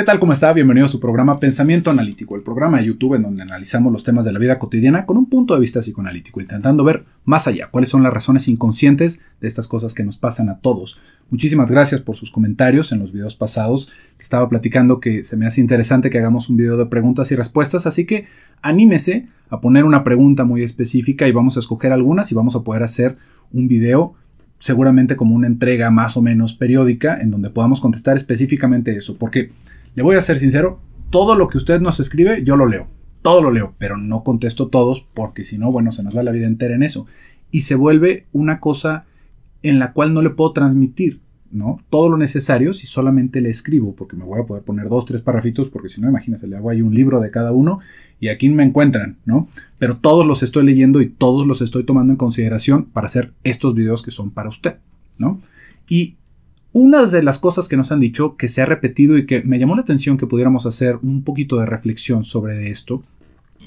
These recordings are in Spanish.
¿Qué tal? ¿Cómo está? Bienvenido a su programa Pensamiento Analítico, el programa de YouTube en donde analizamos los temas de la vida cotidiana con un punto de vista psicoanalítico, intentando ver más allá cuáles son las razones inconscientes de estas cosas que nos pasan a todos. Muchísimas gracias por sus comentarios en los videos pasados. Estaba platicando que se me hace interesante que hagamos un video de preguntas y respuestas, así que anímese a poner una pregunta muy específica y vamos a escoger algunas y vamos a poder hacer un video seguramente como una entrega más o menos periódica en donde podamos contestar específicamente eso, porque le voy a ser sincero, todo lo que usted nos escribe, yo lo leo. Todo lo leo, pero no contesto todos porque si no, bueno, se nos va la vida entera en eso. Y se vuelve una cosa en la cual no le puedo transmitir, ¿no? Todo lo necesario si solamente le escribo, porque me voy a poder poner dos, tres parrafitos, porque si no, imagínense, le hago ahí un libro de cada uno y aquí me encuentran, ¿no? Pero todos los estoy leyendo y todos los estoy tomando en consideración para hacer estos videos que son para usted, ¿no? Y una de las cosas que nos han dicho, que se ha repetido y que me llamó la atención que pudiéramos hacer un poquito de reflexión sobre esto,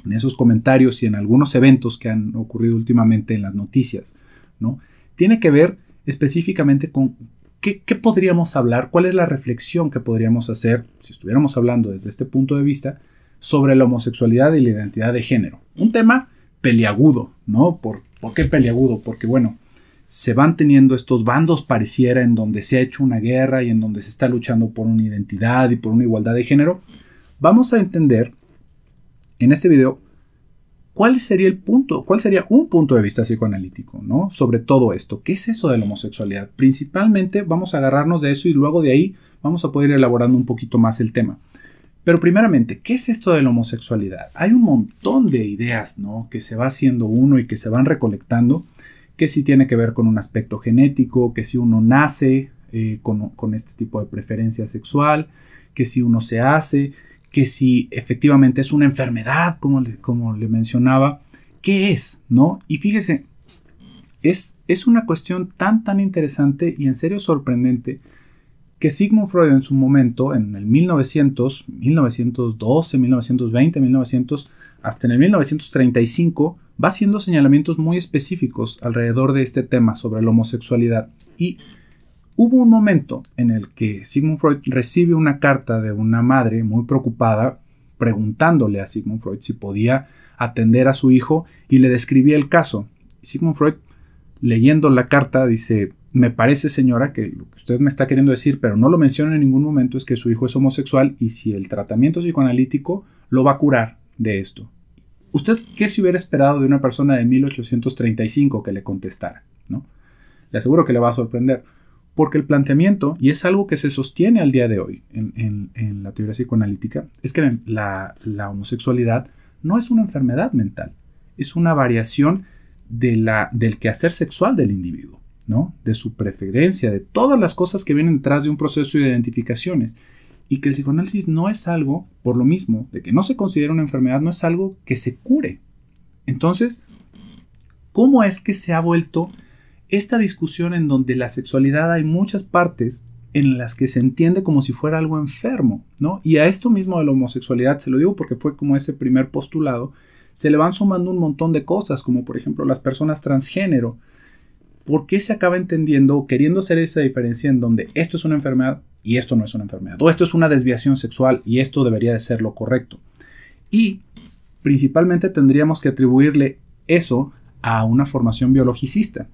en esos comentarios y en algunos eventos que han ocurrido últimamente en las noticias, ¿no? Tiene que ver específicamente con qué, podríamos hablar, cuál es la reflexión que podríamos hacer, si estuviéramos hablando desde este punto de vista, sobre la homosexualidad y la identidad de género. Un tema peliagudo, ¿no? ¿Por, ¿por qué peliagudo? Porque, bueno, se van teniendo estos bandos pareciera en donde se ha hecho una guerra y en donde se está luchando por una identidad y por una igualdad de género, vamos a entender en este video cuál sería el punto, cuál sería un punto de vista psicoanalítico, ¿no? Sobre todo esto, ¿qué es eso de la homosexualidad? Principalmente vamos a agarrarnos de eso y luego de ahí vamos a poder ir elaborando un poquito más el tema. Pero primeramente, ¿qué es esto de la homosexualidad? Hay un montón de ideas, ¿no? Que se va haciendo uno y que se van recolectando que si tiene que ver con un aspecto genético, que si uno nace eh, con, este tipo de preferencia sexual, que si uno se hace, que si efectivamente es una enfermedad, como le, como le mencionaba, ¿qué es? ¿No? Y fíjese, es, es una cuestión tan, tan interesante y en serio sorprendente que Sigmund Freud en su momento, en el 1900, 1912, 1920, 1900, hasta en el 1935, va haciendo señalamientos muy específicos alrededor de este tema sobre la homosexualidad. Y hubo un momento en el que Sigmund Freud recibe una carta de una madre muy preocupada preguntándole a Sigmund Freud si podía atender a su hijo y le describía el caso. Sigmund Freud, leyendo la carta, dice, me parece señora que lo que usted me está queriendo decir, pero no lo menciona en ningún momento, es que su hijo es homosexual y si el tratamiento psicoanalítico lo va a curar de esto. ¿Usted qué se hubiera esperado de una persona de 1835 que le contestara? ¿no? Le aseguro que le va a sorprender, porque el planteamiento, y es algo que se sostiene al día de hoy en, la teoría psicoanalítica, es que la, homosexualidad no es una enfermedad mental, es una variación de la, del quehacer sexual del individuo, ¿no? de su preferencia, de todas las cosas que vienen detrás de un proceso de identificaciones y que el psicoanálisis no es algo, por lo mismo, de que no se considera una enfermedad, no es algo que se cure. Entonces, ¿cómo es que se ha vuelto esta discusión en donde la sexualidad hay muchas partes en las que se entiende como si fuera algo enfermo, ¿no? Y a esto mismo de la homosexualidad, se lo digo porque fue como ese primer postulado, se le van sumando un montón de cosas, como por ejemplo las personas transgénero. ¿Por qué se acaba entendiendo queriendo hacer esa diferencia en donde esto es una enfermedad y esto no es una enfermedad, o esto es una desviación sexual y esto debería de ser lo correcto. Y principalmente tendríamos que atribuirle eso a una formación biologicista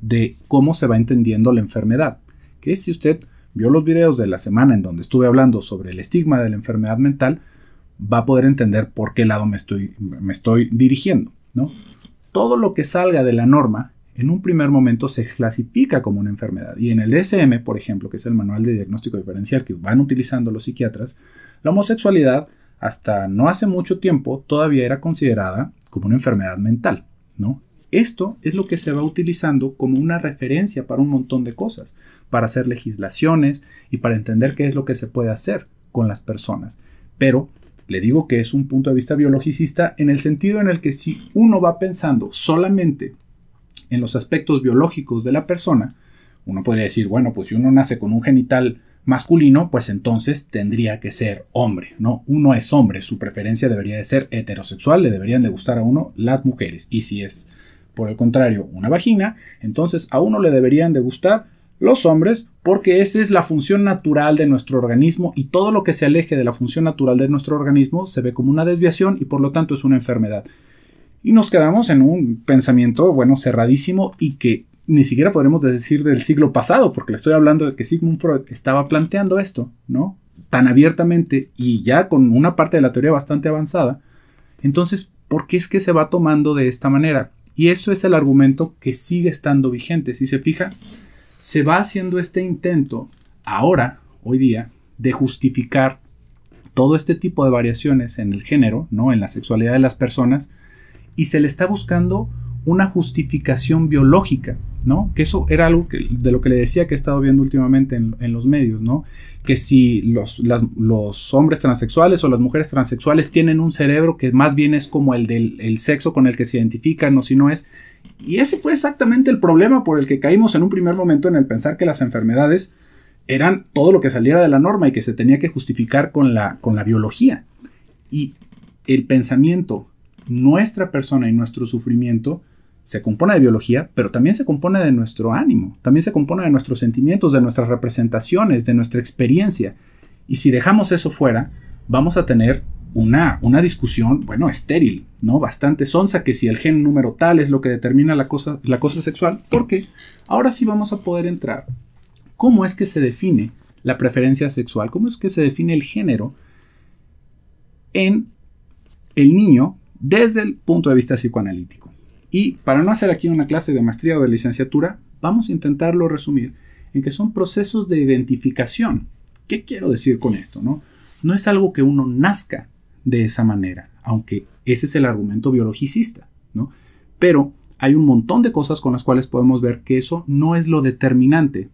de cómo se va entendiendo la enfermedad, que si usted vio los videos de la semana en donde estuve hablando sobre el estigma de la enfermedad mental, va a poder entender por qué lado me estoy, me estoy dirigiendo, ¿no? Todo lo que salga de la norma en un primer momento se clasifica como una enfermedad. Y en el DSM, por ejemplo, que es el manual de diagnóstico diferencial que van utilizando los psiquiatras, la homosexualidad hasta no hace mucho tiempo todavía era considerada como una enfermedad mental, ¿no? Esto es lo que se va utilizando como una referencia para un montón de cosas, para hacer legislaciones y para entender qué es lo que se puede hacer con las personas. Pero le digo que es un punto de vista biologicista en el sentido en el que si uno va pensando solamente en los aspectos biológicos de la persona, uno podría decir, bueno, pues si uno nace con un genital masculino, pues entonces tendría que ser hombre, ¿no? Uno es hombre, su preferencia debería de ser heterosexual, le deberían de gustar a uno las mujeres. Y si es, por el contrario, una vagina, entonces a uno le deberían de gustar los hombres porque esa es la función natural de nuestro organismo y todo lo que se aleje de la función natural de nuestro organismo se ve como una desviación y por lo tanto es una enfermedad y nos quedamos en un pensamiento, bueno, cerradísimo y que ni siquiera podremos decir del siglo pasado, porque le estoy hablando de que Sigmund Freud estaba planteando esto, ¿no? Tan abiertamente y ya con una parte de la teoría bastante avanzada. Entonces, ¿por qué es que se va tomando de esta manera? Y eso es el argumento que sigue estando vigente. Si se fija, se va haciendo este intento ahora, hoy día, de justificar todo este tipo de variaciones en el género, ¿no? En la sexualidad de las personas, y se le está buscando una justificación biológica, ¿no? Que eso era algo de lo que le decía que he estado viendo últimamente en, los medios, ¿no? Que si los, los, hombres transexuales o las mujeres transexuales tienen un cerebro que más bien es como el del sexo con el que se identifican o si no es. Y ese fue exactamente el problema por el que caímos en un primer momento en el pensar que las enfermedades eran todo lo que saliera de la norma y que se tenía que justificar con la, con la biología. Y el pensamiento nuestra persona y nuestro sufrimiento se compone de biología, pero también se compone de nuestro ánimo, también se compone de nuestros sentimientos, de nuestras representaciones, de nuestra experiencia. Y si dejamos eso fuera, vamos a tener una, una discusión, bueno, estéril, ¿no? Bastante sonsa que si el gen número tal es lo que determina la cosa, la cosa sexual, porque ahora sí vamos a poder entrar. ¿Cómo es que se define la preferencia sexual? ¿Cómo es que se define el género en el niño desde el punto de vista psicoanalítico. Y para no hacer aquí una clase de maestría o de licenciatura, vamos a intentarlo resumir en que son procesos de identificación. ¿Qué quiero decir con esto? No, es algo que uno nazca de esa manera, aunque ese es el argumento biologicista, Pero hay un montón de cosas con las cuales podemos ver que eso no es lo determinante.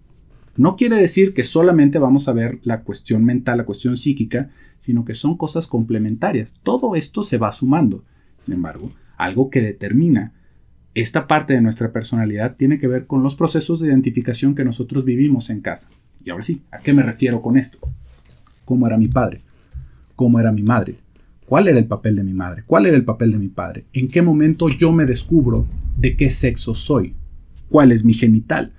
No quiere decir que solamente vamos a ver la cuestión mental, la cuestión psíquica, sino que son cosas complementarias. Todo esto se va sumando sin embargo, algo que determina esta parte de nuestra personalidad tiene que ver con los procesos de identificación que nosotros vivimos en casa. Y ahora sí, ¿a qué me refiero con esto? ¿Cómo era mi padre? ¿Cómo era mi madre? ¿Cuál era el papel de mi madre? ¿Cuál era el papel de mi padre? ¿En qué momento yo me descubro de qué sexo soy? ¿Cuál es mi genital?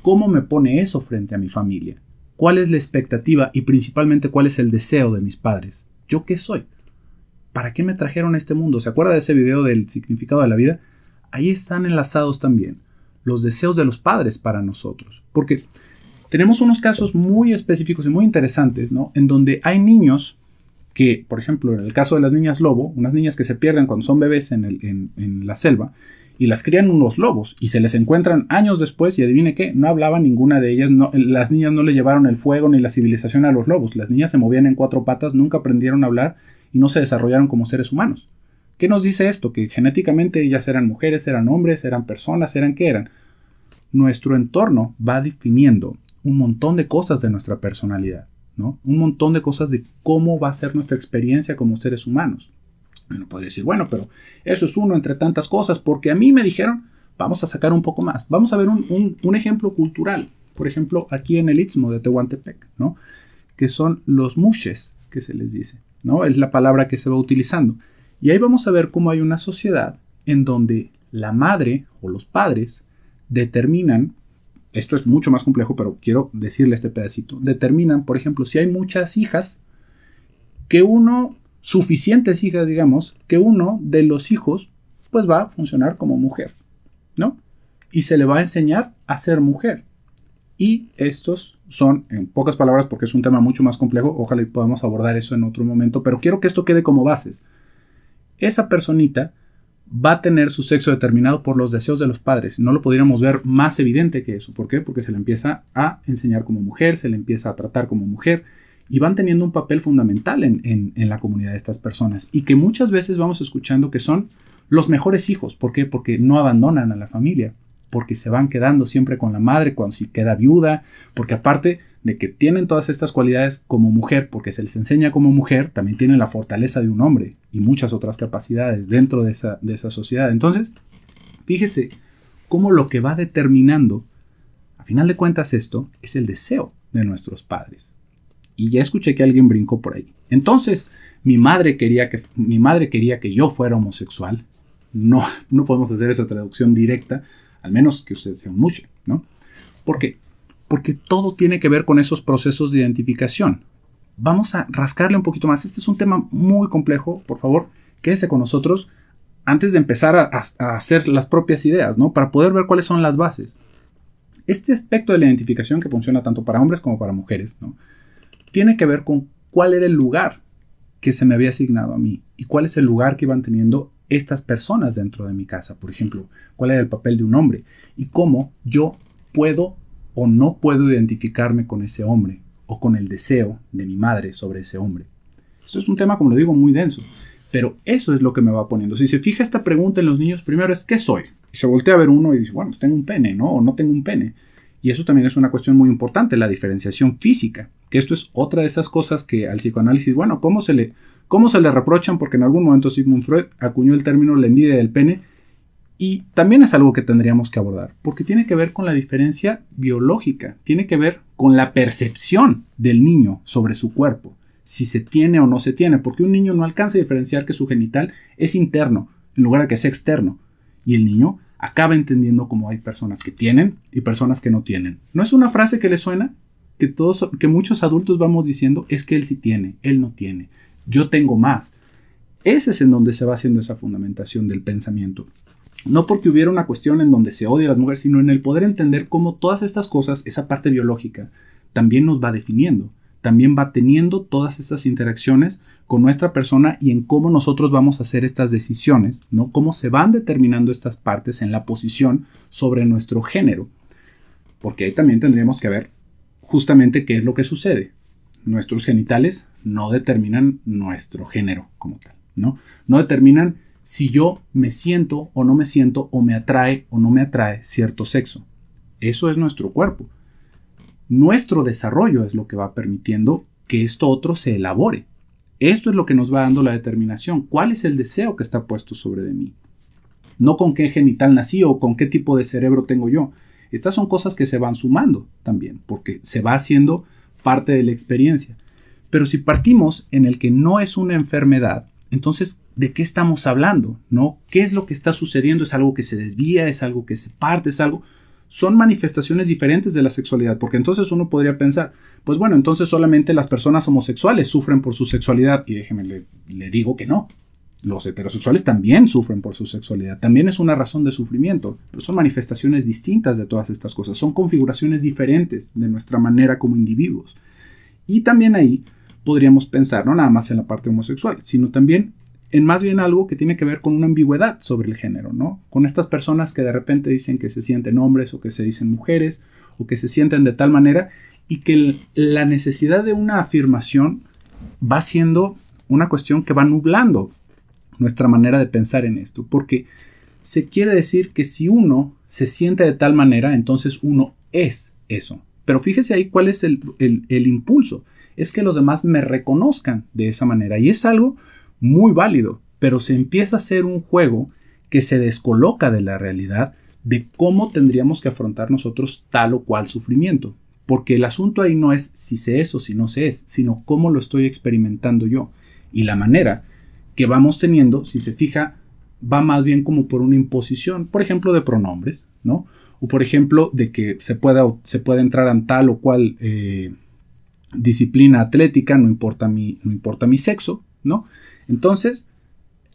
¿Cómo me pone eso frente a mi familia? ¿Cuál es la expectativa y principalmente cuál es el deseo de mis padres? ¿Yo qué soy? ¿para qué me trajeron a este mundo? ¿Se acuerda de ese video del significado de la vida? Ahí están enlazados también los deseos de los padres para nosotros. Porque tenemos unos casos muy específicos y muy interesantes, ¿no? En donde hay niños que, por ejemplo, en el caso de las niñas lobo, unas niñas que se pierden cuando son bebés en, la selva, y las crían unos lobos y se les encuentran años después y adivine qué, no hablaba ninguna de ellas, no, las niñas no le llevaron el fuego ni la civilización a los lobos, las niñas se movían en cuatro patas, nunca aprendieron a hablar y no se desarrollaron como seres humanos. ¿Qué nos dice esto? Que genéticamente ellas eran mujeres, eran hombres, eran personas, eran qué eran. Nuestro entorno va definiendo un montón de cosas de nuestra personalidad, ¿no? Un montón de cosas de cómo va a ser nuestra experiencia como seres humanos. Uno podría decir, bueno, pero eso es uno entre tantas cosas, porque a mí me dijeron, vamos a sacar un poco más. Vamos a ver un, ejemplo cultural, por ejemplo, aquí en el Istmo de Tehuantepec, ¿no? Que son los mushes, que se les dice. ¿no? Es la palabra que se va utilizando. Y ahí vamos a ver cómo hay una sociedad en donde la madre o los padres determinan, esto es mucho más complejo, pero quiero decirle este pedacito, determinan, por ejemplo, si hay muchas hijas, que uno, suficientes hijas, digamos, que uno de los hijos, pues va a funcionar como mujer, ¿no? Y se le va a enseñar a ser mujer. Y estos son, en pocas palabras, porque es un tema mucho más complejo, ojalá podamos abordar eso en otro momento, pero quiero que esto quede como bases. Esa personita va a tener su sexo determinado por los deseos de los padres. No lo pudiéramos ver más evidente que eso. ¿Por qué? Porque se le empieza a enseñar como mujer, se le empieza a tratar como mujer y van teniendo un papel fundamental en, en, la comunidad de estas personas y que muchas veces vamos escuchando que son los mejores hijos. ¿Por qué? Porque no abandonan a la familia porque se van quedando siempre con la madre cuando si queda viuda, porque aparte de que tienen todas estas cualidades como mujer, porque se les enseña como mujer, también tienen la fortaleza de un hombre y muchas otras capacidades dentro de esa, de esa sociedad. Entonces, fíjese cómo lo que va determinando, a final de cuentas esto, es el deseo de nuestros padres. Y ya escuché que alguien brincó por ahí. Entonces, mi madre quería que, mi madre quería que yo fuera homosexual. No, no podemos hacer esa traducción directa, al menos que usted sea un ¿no? ¿Por qué? Porque todo tiene que ver con esos procesos de identificación. Vamos a rascarle un poquito más. Este es un tema muy complejo, por favor, quédese con nosotros antes de empezar a, a hacer las propias ideas, ¿no? Para poder ver cuáles son las bases. Este aspecto de la identificación que funciona tanto para hombres como para mujeres, ¿no? Tiene que ver con cuál era el lugar que se me había asignado a mí y cuál es el lugar que iban teniendo estas personas dentro de mi casa. Por ejemplo, cuál era el papel de un hombre y cómo yo puedo o no puedo identificarme con ese hombre o con el deseo de mi madre sobre ese hombre. Esto es un tema, como lo digo, muy denso, pero eso es lo que me va poniendo. Si se fija esta pregunta en los niños, primero es ¿qué soy? Y se voltea a ver uno y dice, bueno, pues tengo un pene, ¿no? O no tengo un pene. Y eso también es una cuestión muy importante, la diferenciación física, que esto es otra de esas cosas que al psicoanálisis, bueno, ¿cómo se le cómo se le reprochan porque en algún momento Sigmund Freud acuñó el término la envidia del pene y también es algo que tendríamos que abordar porque tiene que ver con la diferencia biológica, tiene que ver con la percepción del niño sobre su cuerpo, si se tiene o no se tiene, porque un niño no alcanza a diferenciar que su genital es interno en lugar de que sea externo y el niño acaba entendiendo cómo hay personas que tienen y personas que no tienen. ¿No es una frase que le suena? Que, todos, que muchos adultos vamos diciendo es que él sí tiene, él no tiene yo tengo más. Ese es en donde se va haciendo esa fundamentación del pensamiento. No porque hubiera una cuestión en donde se odia a las mujeres, sino en el poder entender cómo todas estas cosas, esa parte biológica, también nos va definiendo, también va teniendo todas estas interacciones con nuestra persona y en cómo nosotros vamos a hacer estas decisiones, ¿no? Cómo se van determinando estas partes en la posición sobre nuestro género. Porque ahí también tendríamos que ver justamente qué es lo que sucede nuestros genitales no determinan nuestro género como tal, ¿no? No determinan si yo me siento o no me siento o me atrae o no me atrae cierto sexo. Eso es nuestro cuerpo. Nuestro desarrollo es lo que va permitiendo que esto otro se elabore. Esto es lo que nos va dando la determinación. ¿Cuál es el deseo que está puesto sobre de mí? No con qué genital nací o con qué tipo de cerebro tengo yo. Estas son cosas que se van sumando también, porque se va haciendo parte de la experiencia. Pero si partimos en el que no es una enfermedad, entonces, ¿de qué estamos hablando? ¿No? ¿Qué es lo que está sucediendo? ¿Es algo que se desvía? ¿Es algo que se parte? ¿Es algo? Son manifestaciones diferentes de la sexualidad, porque entonces uno podría pensar, pues bueno, entonces solamente las personas homosexuales sufren por su sexualidad, y déjeme le digo que no, los heterosexuales también sufren por su sexualidad, también es una razón de sufrimiento, pero son manifestaciones distintas de todas estas cosas, son configuraciones diferentes de nuestra manera como individuos. Y también ahí podríamos pensar no nada más en la parte homosexual, sino también en más bien algo que tiene que ver con una ambigüedad sobre el género, ¿no? Con estas personas que de repente dicen que se sienten hombres o que se dicen mujeres o que se sienten de tal manera y que la necesidad de una afirmación va siendo una cuestión que va nublando nuestra manera de pensar en esto, porque se quiere decir que si uno se siente de tal manera, entonces uno es eso. Pero fíjese ahí cuál es el, impulso. Es que los demás me reconozcan de esa manera. Y es algo muy válido, pero se empieza a hacer un juego que se descoloca de la realidad de cómo tendríamos que afrontar nosotros tal o cual sufrimiento. Porque el asunto ahí no es si sé eso o si no sé es, sino cómo lo estoy experimentando yo. Y la manera que vamos teniendo, si se fija, va más bien como por una imposición, por ejemplo, de pronombres, ¿no? O por ejemplo, de que se pueda, se puede entrar en tal o cual eh, disciplina atlética, no importa, mi, no importa mi sexo, ¿no? Entonces,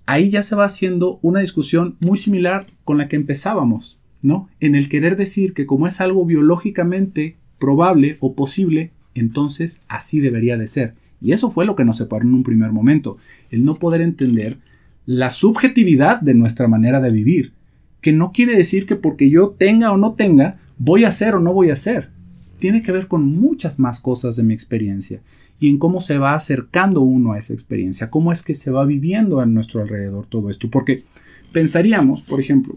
ahí ya se va haciendo una discusión muy similar con la que empezábamos, ¿no? En el querer decir que como es algo biológicamente probable o posible, entonces así debería de ser. Y eso fue lo que nos separó en un primer momento, el no poder entender la subjetividad de nuestra manera de vivir, que no quiere decir que porque yo tenga o no tenga, voy a hacer o no voy a hacer. Tiene que ver con muchas más cosas de mi experiencia y en cómo se va acercando uno a esa experiencia, cómo es que se va viviendo a nuestro alrededor todo esto. Porque pensaríamos, por ejemplo,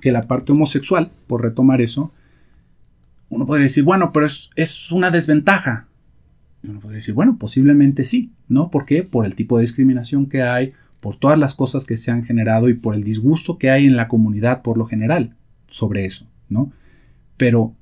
que la parte homosexual, por retomar eso, uno podría decir, bueno, pero es, es una desventaja, uno podría decir, bueno, posiblemente sí, ¿no? ¿Por qué? Por el tipo de discriminación que hay, por todas las cosas que se han generado y por el disgusto que hay en la comunidad por lo general sobre eso, ¿no? Pero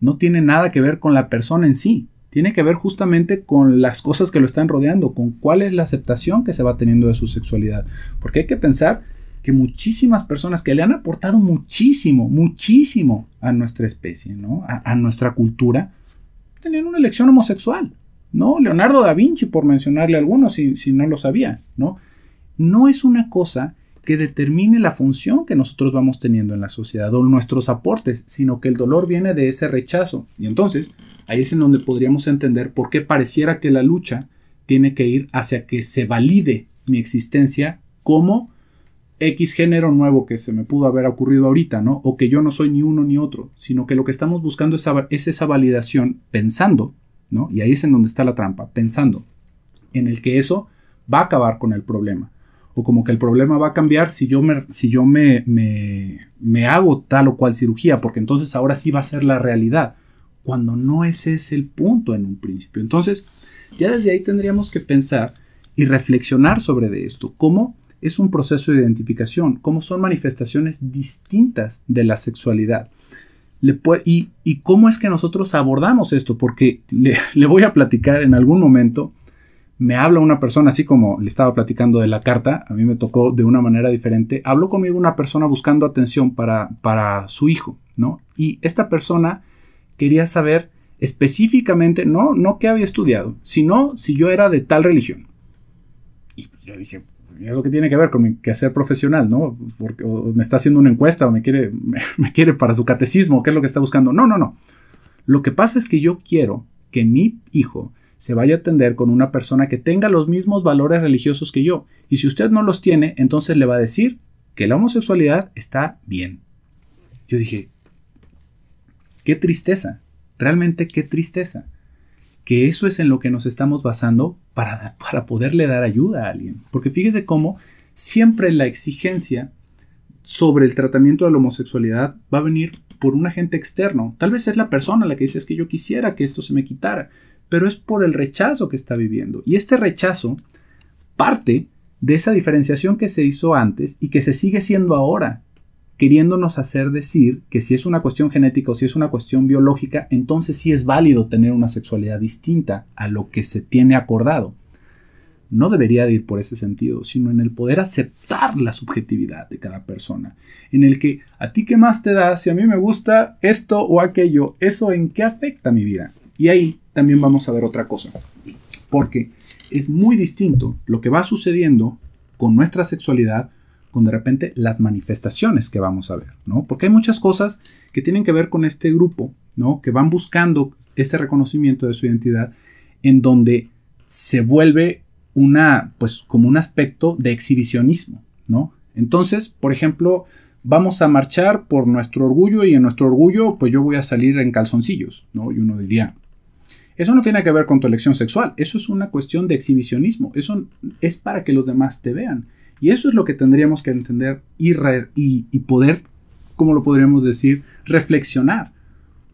no tiene nada que ver con la persona en sí, tiene que ver justamente con las cosas que lo están rodeando, con cuál es la aceptación que se va teniendo de su sexualidad. Porque hay que pensar que muchísimas personas que le han aportado muchísimo, muchísimo a nuestra especie, ¿no? A, a nuestra cultura, tenían una elección homosexual. ¿no? Leonardo da Vinci, por mencionarle algunos, si, no lo sabía, ¿no? No es una cosa que determine la función que nosotros vamos teniendo en la sociedad o nuestros aportes, sino que el dolor viene de ese rechazo. Y entonces, ahí es en donde podríamos entender por qué pareciera que la lucha tiene que ir hacia que se valide mi existencia como X género nuevo que se me pudo haber ocurrido ahorita, ¿no? O que yo no soy ni uno ni otro, sino que lo que estamos buscando es esa validación pensando y ahí es en donde está la trampa, pensando en el que eso va a acabar con el problema. O como que el problema va a cambiar si yo me, si yo me, me, hago tal o cual cirugía, porque entonces ahora sí va a ser la realidad, cuando no ese es el punto en un principio. Entonces, ya desde ahí tendríamos que pensar y reflexionar sobre de esto, cómo es un proceso de identificación, cómo son manifestaciones distintas de la sexualidad y, cómo es que nosotros abordamos esto, porque le, voy a platicar en algún momento, me habla una persona, así como le estaba platicando de la carta, a mí me tocó de una manera diferente, habló conmigo una persona buscando atención para, para su hijo, ¿no? Y esta persona quería saber específicamente, no, no qué había estudiado, sino si yo era de tal religión. Y pues yo dije, ¿Eso que tiene que ver con mi quehacer profesional, no? Porque, me está haciendo una encuesta o me quiere, me, quiere para su catecismo, ¿qué es lo que está buscando? No, no, no. Lo que pasa es que yo quiero que mi hijo se vaya a atender con una persona que tenga los mismos valores religiosos que yo. Y si usted no los tiene, entonces le va a decir que la homosexualidad está bien. Yo dije, qué tristeza, realmente qué tristeza que eso es en lo que nos estamos basando para, para poderle dar ayuda a alguien. Porque fíjese cómo siempre la exigencia sobre el tratamiento de la homosexualidad va a venir por un agente externo. Tal vez es la persona la que dice es que yo quisiera que esto se me quitara, pero es por el rechazo que está viviendo. Y este rechazo parte de esa diferenciación que se hizo antes y que se sigue siendo ahora queriéndonos hacer decir que si es una cuestión genética o si es una cuestión biológica, entonces sí es válido tener una sexualidad distinta a lo que se tiene acordado. No debería de ir por ese sentido, sino en el poder aceptar la subjetividad de cada persona, en el que a ti qué más te da si a mí me gusta esto o aquello, eso en qué afecta mi vida. Y ahí también vamos a ver otra cosa, porque es muy distinto lo que va sucediendo con nuestra sexualidad con de repente las manifestaciones que vamos a ver, ¿no? Porque hay muchas cosas que tienen que ver con este grupo, ¿no? Que van buscando ese reconocimiento de su identidad en donde se vuelve una, pues como un aspecto de exhibicionismo, ¿no? Entonces, por ejemplo, vamos a marchar por nuestro orgullo y en nuestro orgullo, pues yo voy a salir en calzoncillos, ¿no? Y uno diría, eso no tiene que ver con tu elección sexual, eso es una cuestión de exhibicionismo, eso es para que los demás te vean. Y eso es lo que tendríamos que entender y, y, poder, como lo podríamos decir, reflexionar.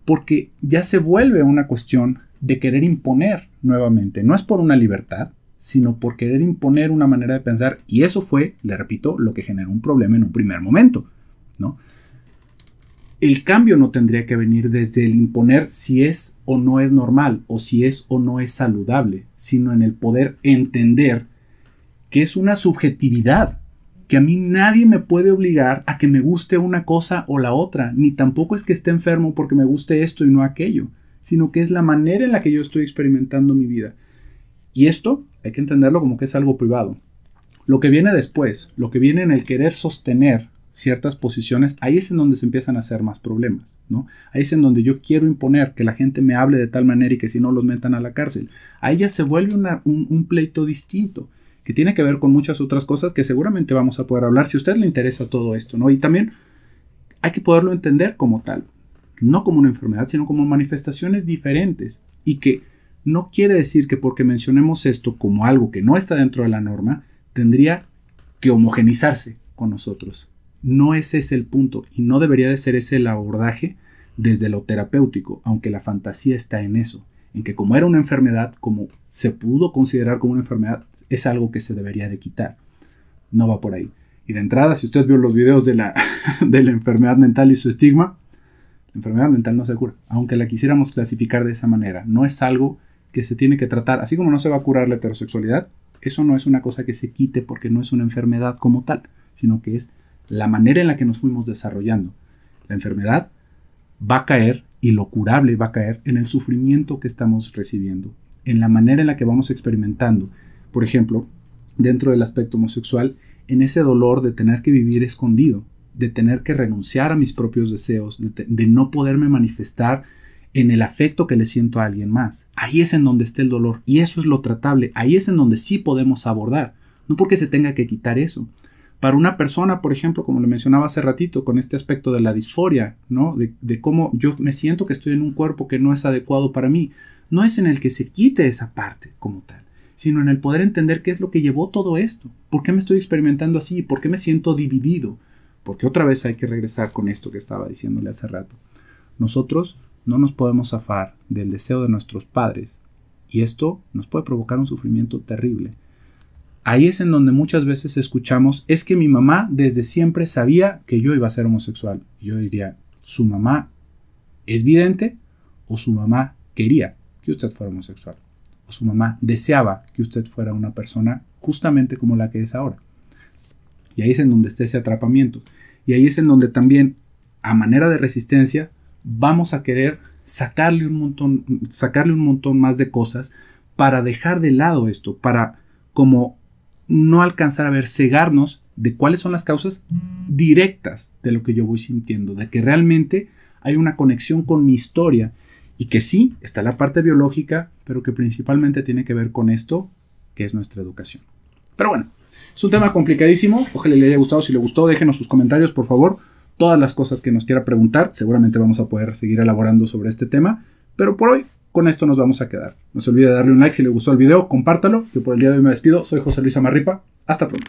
Porque ya se vuelve una cuestión de querer imponer nuevamente. No es por una libertad, sino por querer imponer una manera de pensar. Y eso fue, le repito, lo que generó un problema en un primer momento. ¿no? El cambio no tendría que venir desde el imponer si es o no es normal o si es o no es saludable, sino en el poder entender que es una subjetividad, que a mí nadie me puede obligar a que me guste una cosa o la otra, ni tampoco es que esté enfermo porque me guste esto y no aquello, sino que es la manera en la que yo estoy experimentando mi vida. Y esto hay que entenderlo como que es algo privado. Lo que viene después, lo que viene en el querer sostener ciertas posiciones, ahí es en donde se empiezan a hacer más problemas, ¿no? Ahí es en donde yo quiero imponer que la gente me hable de tal manera y que si no los metan a la cárcel. Ahí ya se vuelve un pleito distinto que tiene que ver con muchas otras cosas que seguramente vamos a poder hablar si a usted le interesa todo esto, ¿no? Y también hay que poderlo entender como tal, no como una enfermedad, sino como manifestaciones diferentes y que no quiere decir que porque mencionemos esto como algo que no está dentro de la norma, tendría que homogenizarse con nosotros. No ese es el punto y no debería de ser ese el abordaje desde lo terapéutico, aunque la fantasía está en eso en que como era una enfermedad, como se pudo considerar como una enfermedad, es algo que se debería de quitar. No va por ahí. Y de entrada, si usted vio los videos de la, de la enfermedad mental y su estigma, la enfermedad mental no se cura, aunque la quisiéramos clasificar de esa manera. No es algo que se tiene que tratar, así como no se va a curar la heterosexualidad, eso no es una cosa que se quite porque no es una enfermedad como tal, sino que es la manera en la que nos fuimos desarrollando. La enfermedad va a caer y lo curable va a caer en el sufrimiento que estamos recibiendo, en la manera en la que vamos experimentando. Por ejemplo, dentro del aspecto homosexual, en ese dolor de tener que vivir escondido, de tener que renunciar a mis propios deseos, de, no poderme manifestar en el afecto que le siento a alguien más. Ahí es en donde está el dolor y eso es lo tratable, ahí es en donde sí podemos abordar, no porque se tenga que quitar eso, para una persona, por ejemplo, como le mencionaba hace ratito, con este aspecto de la disforia, ¿no? De, de cómo yo me siento que estoy en un cuerpo que no es adecuado para mí. No es en el que se quite esa parte como tal, sino en el poder entender qué es lo que llevó todo esto. ¿Por qué me estoy experimentando así? ¿Por qué me siento dividido? Porque otra vez hay que regresar con esto que estaba diciéndole hace rato. Nosotros no nos podemos zafar del deseo de nuestros padres y esto nos puede provocar un sufrimiento terrible Ahí es en donde muchas veces escuchamos, es que mi mamá desde siempre sabía que yo iba a ser homosexual. Yo diría, ¿su mamá es vidente o su mamá quería que usted fuera homosexual? O su mamá deseaba que usted fuera una persona justamente como la que es ahora. Y ahí es en donde está ese atrapamiento. Y ahí es en donde también, a manera de resistencia, vamos a querer sacarle un montón, sacarle un montón más de cosas para dejar de lado esto, para como no alcanzar a ver, cegarnos de cuáles son las causas directas de lo que yo voy sintiendo, de que realmente hay una conexión con mi historia y que sí, está la parte biológica, pero que principalmente tiene que ver con esto, que es nuestra educación. Pero bueno, es un tema complicadísimo, ojalá le haya gustado, si le gustó déjenos sus comentarios, por favor, todas las cosas que nos quiera preguntar, seguramente vamos a poder seguir elaborando sobre este tema, pero por hoy con esto nos vamos a quedar. No se olvide de darle un like si le gustó el video, compártalo. Yo por el día de hoy me despido. Soy José Luis Amarripa. Hasta pronto.